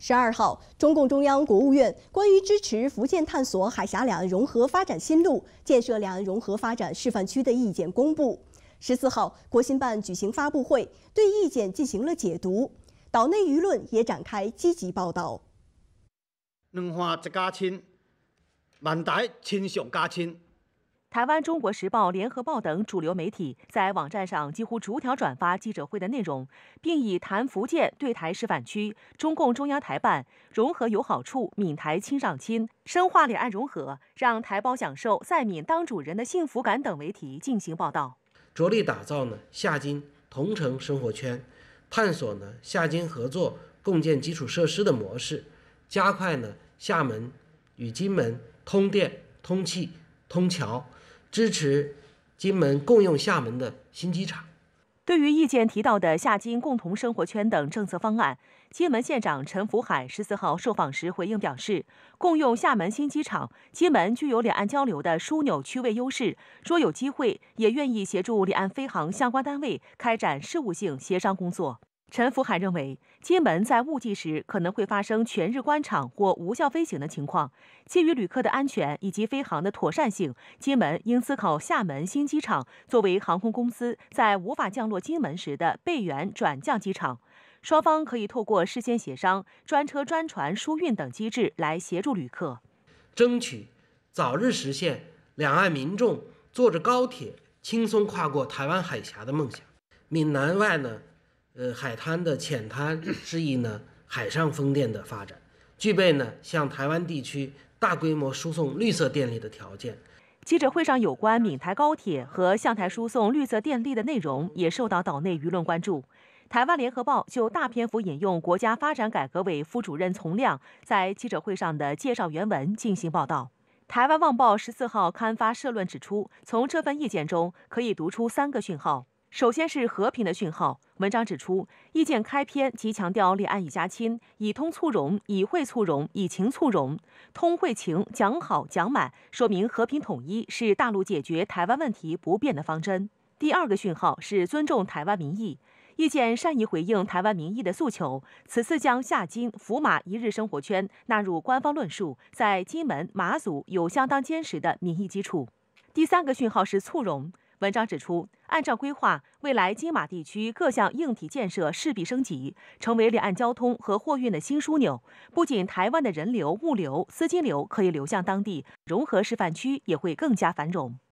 十二号，中共中央、国务院关于支持福建探索海峡两岸融合发展新路、建设两岸融合发展示范区的意见公布。十四号，国新办举行发布会，对意见进行了解读。岛内舆论也展开积极报道。两岸一家亲，万代亲上加亲。台湾《中国时报》、《联合报》等主流媒体在网站上几乎逐条转发记者会的内容，并以“谈福建对台示范区、中共中央台办融合有好处，闽台亲上亲，深化两岸融合，让台胞享受在闽当主人的幸福感”等为题进行报道。着力打造呢厦金同城生活圈，探索呢厦金合作共建基础设施的模式，加快呢厦门与金门通电、通气、通桥。支持金门共用厦门的新机场。对于意见提到的厦金共同生活圈等政策方案，金门县长陈福海十四号受访时回应表示，共用厦门新机场，金门具有两岸交流的枢纽区位优势，若有机会，也愿意协助两岸飞航相关单位开展事务性协商工作。陈福海认为，金门在雾季时可能会发生全日关场或无效飞行的情况。基于旅客的安全以及飞航的妥善性，金门应思考厦门新机场作为航空公司在无法降落金门时的备援转降机场。双方可以透过事先协商、专车专船输运等机制来协助旅客，争取早日实现两岸民众坐着高铁轻松跨过台湾海峡的梦想。闽南外呢？呃，海滩的浅滩适宜呢海上风电的发展，具备呢向台湾地区大规模输送绿色电力的条件。记者会上有关闽台高铁和向台输送绿色电力的内容也受到岛内舆论关注。台湾联合报就大篇幅引用国家发展改革委副主任丛亮在记者会上的介绍原文进行报道。台湾旺报十四号刊发社论指出，从这份意见中可以读出三个讯号。首先是和平的讯号。文章指出，意见开篇即强调两岸一家亲，以通促融，以惠促融，以情促融，通惠情，讲好讲满，说明和平统一是大陆解决台湾问题不变的方针。第二个讯号是尊重台湾民意，意见善意回应台湾民意的诉求，此次将下金福马一日生活圈纳入官方论述，在金门马祖有相当坚实的民意基础。第三个讯号是促融。文章指出，按照规划，未来金马地区各项硬体建设势必升级，成为两岸交通和货运的新枢纽。不仅台湾的人流、物流、资金流可以流向当地，融合示范区也会更加繁荣。